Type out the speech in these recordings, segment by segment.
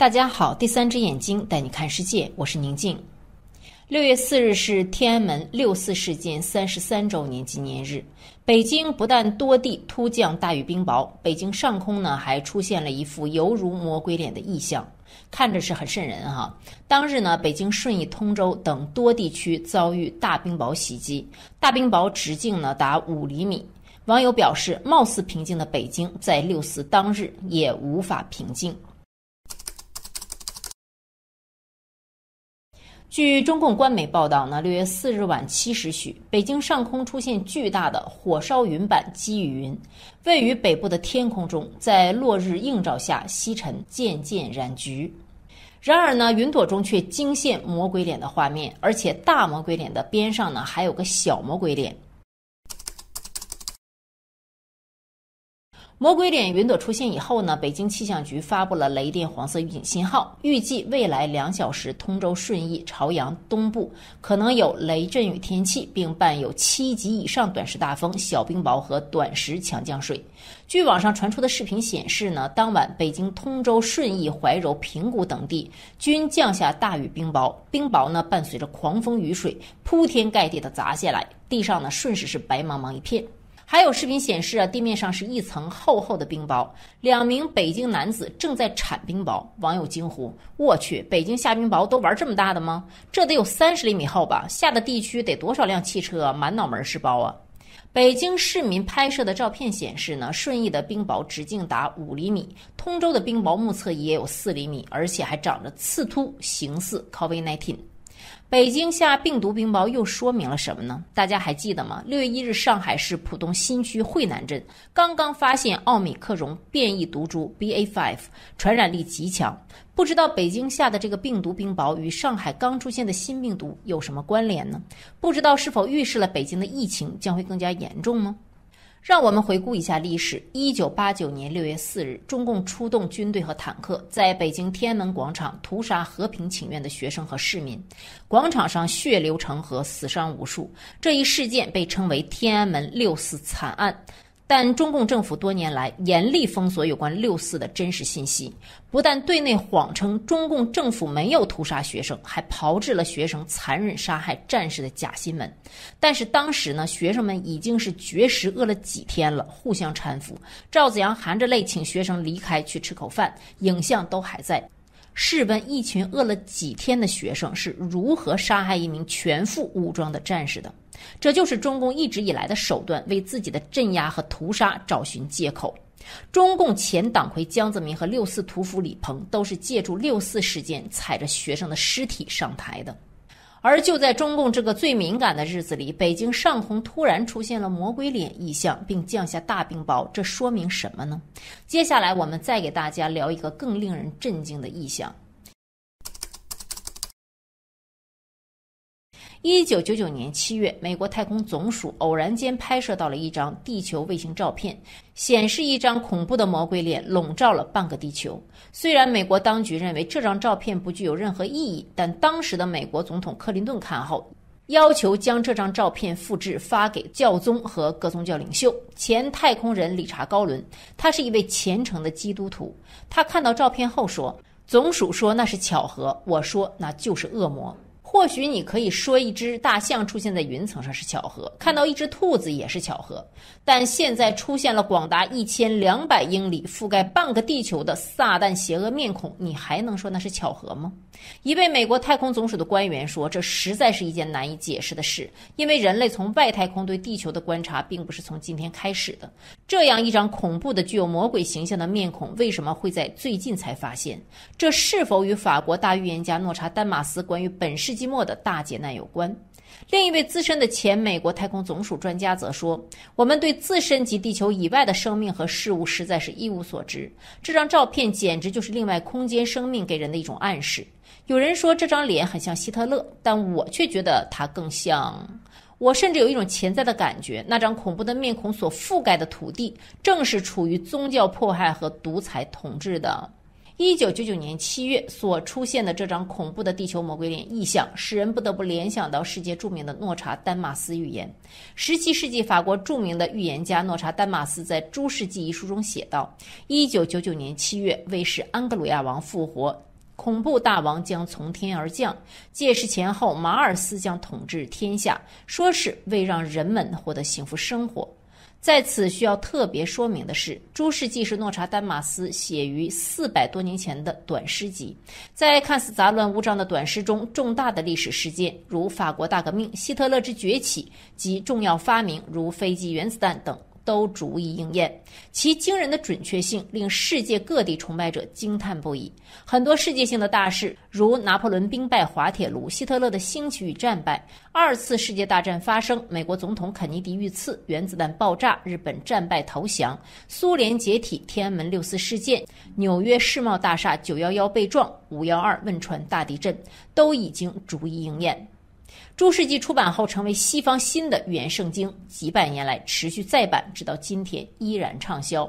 大家好，第三只眼睛带你看世界，我是宁静。六月四日是天安门六四事件三十三周年纪念日。北京不但多地突降大雨冰雹，北京上空呢还出现了一副犹如魔鬼脸的异象，看着是很瘆人哈。当日呢，北京顺义、通州等多地区遭遇大冰雹袭击，大冰雹直径呢达五厘米。网友表示，貌似平静的北京在六四当日也无法平静。据中共官媒报道，呢，六月四日晚七时许，北京上空出现巨大的火烧云板积雨云，位于北部的天空中，在落日映照下，西沉渐渐染橘。然而呢，云朵中却惊现魔鬼脸的画面，而且大魔鬼脸的边上呢，还有个小魔鬼脸。魔鬼脸云朵出现以后呢，北京气象局发布了雷电黄色预警信号，预计未来两小时，通州、顺义、朝阳东部可能有雷阵雨天气，并伴有七级以上短时大风、小冰雹和短时强降水。据网上传出的视频显示呢，当晚北京通州、顺义、怀柔、平谷等地均降下大雨冰雹，冰雹呢伴随着狂风雨水铺天盖地的砸下来，地上呢瞬时是白茫茫一片。还有视频显示啊，地面上是一层厚厚的冰雹，两名北京男子正在铲冰雹，网友惊呼：“我去，北京下冰雹都玩这么大的吗？这得有三十厘米厚吧？下的地区得多少辆汽车满脑门是包啊？”北京市民拍摄的照片显示呢，顺义的冰雹直径达五厘米，通州的冰雹目测也有四厘米，而且还长着刺突，形似 COVID-19。北京下病毒冰雹又说明了什么呢？大家还记得吗？六月一日，上海市浦东新区惠南镇刚刚发现奥密克戎变异毒株 BA5，传染力极强。不知道北京下的这个病毒冰雹与上海刚出现的新病毒有什么关联呢？不知道是否预示了北京的疫情将会更加严重吗？让我们回顾一下历史：一九八九年六月四日，中共出动军队和坦克，在北京天安门广场屠杀和平请愿的学生和市民，广场上血流成河，死伤无数。这一事件被称为“天安门六四惨案”。但中共政府多年来严厉封锁有关六四的真实信息，不但对内谎称中共政府没有屠杀学生，还炮制了学生残忍杀害战士的假新闻。但是当时呢，学生们已经是绝食饿了几天了，互相搀扶，赵子阳含着泪请学生离开去吃口饭，影像都还在。试问一群饿了几天的学生是如何杀害一名全副武装的战士的？这就是中共一直以来的手段，为自己的镇压和屠杀找寻借口。中共前党魁江泽民和六四屠夫李鹏都是借助六四事件踩着学生的尸体上台的。而就在中共这个最敏感的日子里，北京上空突然出现了魔鬼脸意象，并降下大冰雹，这说明什么呢？接下来我们再给大家聊一个更令人震惊的意象。一九九九年七月，美国太空总署偶然间拍摄到了一张地球卫星照片，显示一张恐怖的魔鬼脸笼罩了半个地球。虽然美国当局认为这张照片不具有任何意义，但当时的美国总统克林顿看后，要求将这张照片复制发给教宗和各宗教领袖。前太空人理查·高伦，他是一位虔诚的基督徒，他看到照片后说：“总署说那是巧合，我说那就是恶魔。”或许你可以说一只大象出现在云层上是巧合，看到一只兔子也是巧合。但现在出现了广达一千两百英里、覆盖半个地球的撒旦邪恶面孔，你还能说那是巧合吗？一位美国太空总署的官员说：“这实在是一件难以解释的事，因为人类从外太空对地球的观察并不是从今天开始的。”这样一张恐怖的、具有魔鬼形象的面孔，为什么会在最近才发现？这是否与法国大预言家诺查丹马斯关于本世纪末的大劫难有关？另一位资深的前美国太空总署专家则说：“我们对自身及地球以外的生命和事物实在是一无所知。这张照片简直就是另外空间生命给人的一种暗示。”有人说这张脸很像希特勒，但我却觉得它更像。我甚至有一种潜在的感觉，那张恐怖的面孔所覆盖的土地，正是处于宗教迫害和独裁统治的。一九九九年七月所出现的这张恐怖的地球魔鬼脸意象，使人不得不联想到世界著名的诺查丹马斯预言。十七世纪法国著名的预言家诺查丹马斯在《诸世纪》一书中写道：“一九九九年七月，为使安格鲁亚王复活。”恐怖大王将从天而降，届时前后，马尔斯将统治天下，说是为让人们获得幸福生活。在此需要特别说明的是，《朱世纪是诺查丹马斯写于四百多年前的短诗集，在看似杂乱无章的短诗中，重大的历史事件如法国大革命、希特勒之崛起及重要发明如飞机、原子弹等。都逐一应验，其惊人的准确性令世界各地崇拜者惊叹不已。很多世界性的大事，如拿破仑兵败滑铁卢、希特勒的兴起与战败、二次世界大战发生、美国总统肯尼迪遇刺、原子弹爆炸、日本战败投降、苏联解体、天安门六四事件、纽约世贸大厦九幺幺被撞、五幺二汶川大地震，都已经逐一应验。《诸世纪》出版后，成为西方新的语言圣经，几百年来持续再版，直到今天依然畅销。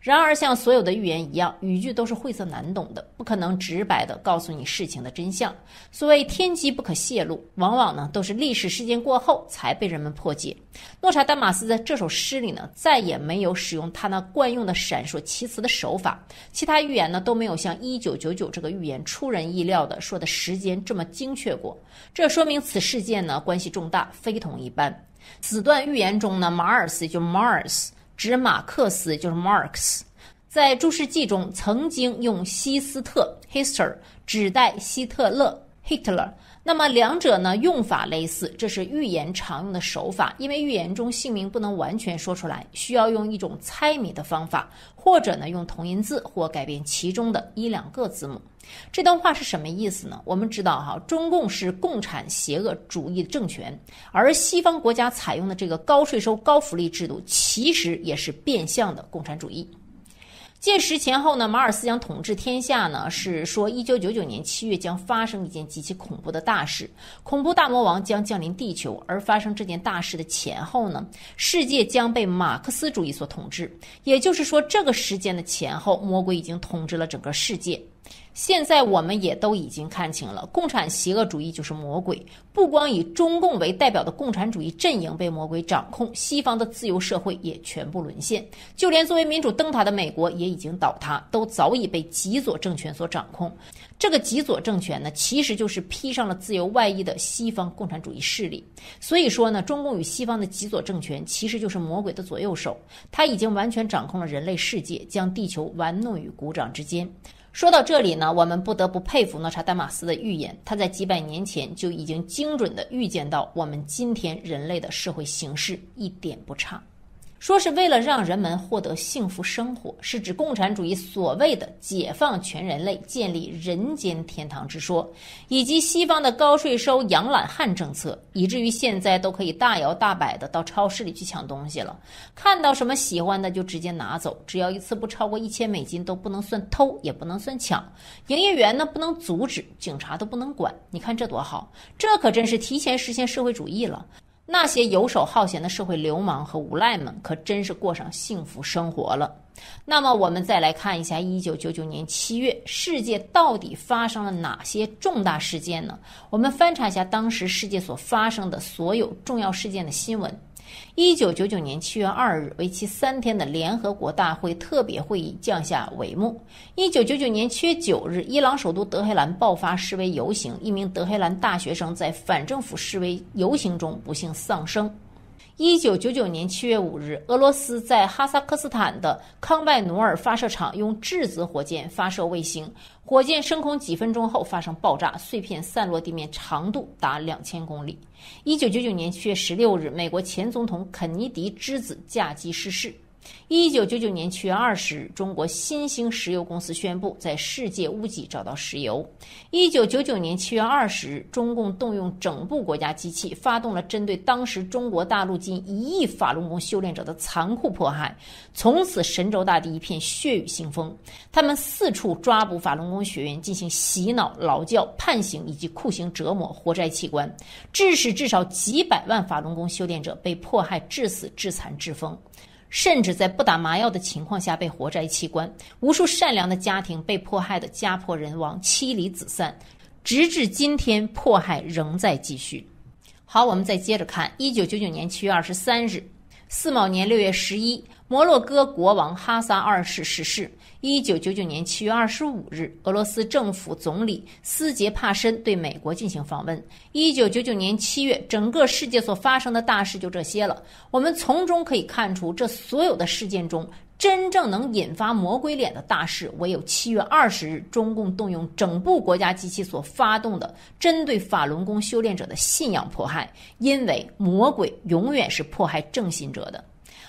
然而，像所有的预言一样，语句都是晦涩难懂的，不可能直白的告诉你事情的真相。所谓天机不可泄露，往往呢都是历史事件过后才被人们破解。诺查丹马斯在这首诗里呢，再也没有使用他那惯用的闪烁其词的手法。其他预言呢，都没有像1999这个预言出人意料的说的时间这么精确过。这说明此事件呢关系重大，非同一般。此段预言中呢，马尔斯就 Mars。指马克思就是 Marx，在注释记中曾经用希斯特 Hister 指代希特勒 Hitler。那么两者呢用法类似，这是预言常用的手法，因为预言中姓名不能完全说出来，需要用一种猜谜的方法，或者呢用同音字或改变其中的一两个字母。这段话是什么意思呢？我们知道哈，中共是共产邪恶主义的政权，而西方国家采用的这个高税收高福利制度，其实也是变相的共产主义。届时前后呢，马尔斯将统治天下呢，是说一九九九年七月将发生一件极其恐怖的大事，恐怖大魔王将降临地球，而发生这件大事的前后呢，世界将被马克思主义所统治，也就是说，这个时间的前后，魔鬼已经统治了整个世界。现在我们也都已经看清了，共产邪恶主义就是魔鬼。不光以中共为代表的共产主义阵营被魔鬼掌控，西方的自由社会也全部沦陷，就连作为民主灯塔的美国也已经倒塌，都早已被极左政权所掌控。这个极左政权呢，其实就是披上了自由外衣的西方共产主义势力。所以说呢，中共与西方的极左政权其实就是魔鬼的左右手，他已经完全掌控了人类世界，将地球玩弄于股掌之间。说到这里呢，我们不得不佩服诺查丹马斯的预言，他在几百年前就已经精准的预见到我们今天人类的社会形势，一点不差。说是为了让人们获得幸福生活，是指共产主义所谓的解放全人类、建立人间天堂之说，以及西方的高税收养懒汉政策，以至于现在都可以大摇大摆的到超市里去抢东西了。看到什么喜欢的就直接拿走，只要一次不超过一千美金都不能算偷，也不能算抢。营业员呢不能阻止，警察都不能管。你看这多好，这可真是提前实现社会主义了。那些游手好闲的社会流氓和无赖们，可真是过上幸福生活了。那么，我们再来看一下1999年7月，世界到底发生了哪些重大事件呢？我们翻查一下当时世界所发生的所有重要事件的新闻。一九九九年七月二日，为期三天的联合国大会特别会议降下帷幕。一九九九年七月九日，伊朗首都德黑兰爆发示威游行，一名德黑兰大学生在反政府示威游行中不幸丧生。一九九九年七月五日，俄罗斯在哈萨克斯坦的康拜努尔发射场用质子火箭发射卫星，火箭升空几分钟后发生爆炸，碎片散落地面，长度达两千公里。一九九九年七月十六日，美国前总统肯尼迪之子驾机失事。一九九九年七月二十日，中国新兴石油公司宣布在世界屋脊找到石油。一九九九年七月二十日，中共动用整部国家机器，发动了针对当时中国大陆近一亿法轮功修炼者的残酷迫害。从此，神州大地一片血雨腥风。他们四处抓捕法轮功学员，进行洗脑、劳教、判刑以及酷刑折磨、活摘器官，致使至少几百万法轮功修炼者被迫害致死、致残、致疯。甚至在不打麻药的情况下被活摘器官，无数善良的家庭被迫害的家破人亡、妻离子散，直至今天迫害仍在继续。好，我们再接着看，一九九九年七月二十三日。四卯年六月十一，摩洛哥国王哈萨二世逝世。一九九九年七月二十五日，俄罗斯政府总理斯捷帕申对美国进行访问。一九九九年七月，整个世界所发生的大事就这些了。我们从中可以看出，这所有的事件中。真正能引发魔鬼脸的大事，唯有七月二十日中共动用整部国家机器所发动的针对法轮功修炼者的信仰迫害，因为魔鬼永远是迫害正信者的。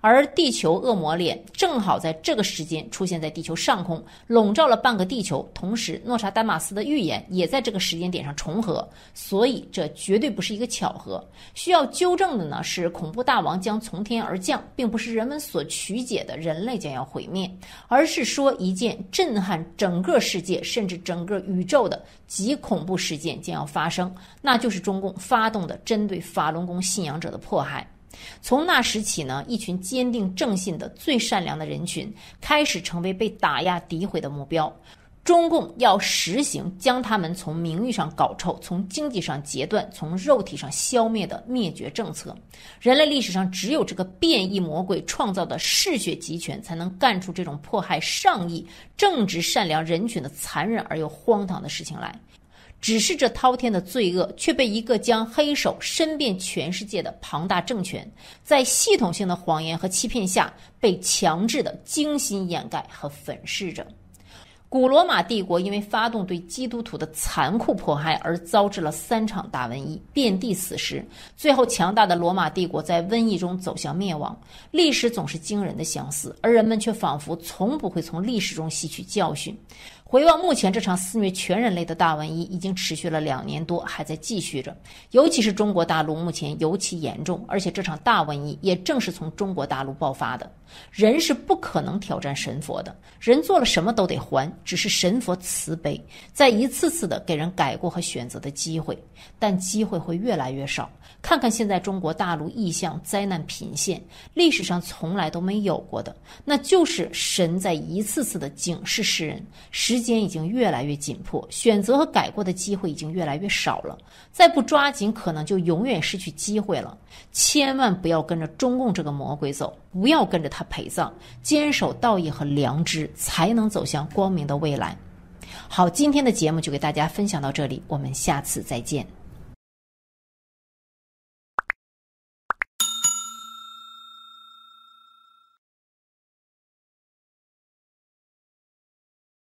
而地球恶魔脸正好在这个时间出现在地球上空，笼罩了半个地球。同时，诺查丹马斯的预言也在这个时间点上重合，所以这绝对不是一个巧合。需要纠正的呢是，恐怖大王将从天而降，并不是人们所曲解的人类将要毁灭，而是说一件震撼整个世界甚至整个宇宙的极恐怖事件将要发生，那就是中共发动的针对法轮功信仰者的迫害。从那时起呢，一群坚定正信的最善良的人群开始成为被打压、诋毁的目标。中共要实行将他们从名誉上搞臭、从经济上截断、从肉体上消灭的灭绝政策。人类历史上只有这个变异魔鬼创造的嗜血集权才能干出这种迫害上亿正直善良人群的残忍而又荒唐的事情来。只是这滔天的罪恶，却被一个将黑手伸遍全世界的庞大政权，在系统性的谎言和欺骗下，被强制的精心掩盖和粉饰着。古罗马帝国因为发动对基督徒的残酷迫害而遭致了三场大瘟疫，遍地死尸，最后强大的罗马帝国在瘟疫中走向灭亡。历史总是惊人的相似，而人们却仿佛从不会从历史中吸取教训。回望目前这场肆虐全人类的大瘟疫已经持续了两年多，还在继续着。尤其是中国大陆目前尤其严重，而且这场大瘟疫也正是从中国大陆爆发的。人是不可能挑战神佛的，人做了什么都得还，只是神佛慈悲，在一次次的给人改过和选择的机会，但机会会越来越少。看看现在中国大陆异象灾难频现，历史上从来都没有过的，那就是神在一次次的警示世人，时间已经越来越紧迫，选择和改过的机会已经越来越少了，再不抓紧，可能就永远失去机会了。千万不要跟着中共这个魔鬼走，不要跟着他。他陪葬，坚守道义和良知，才能走向光明的未来。好，今天的节目就给大家分享到这里，我们下次再见。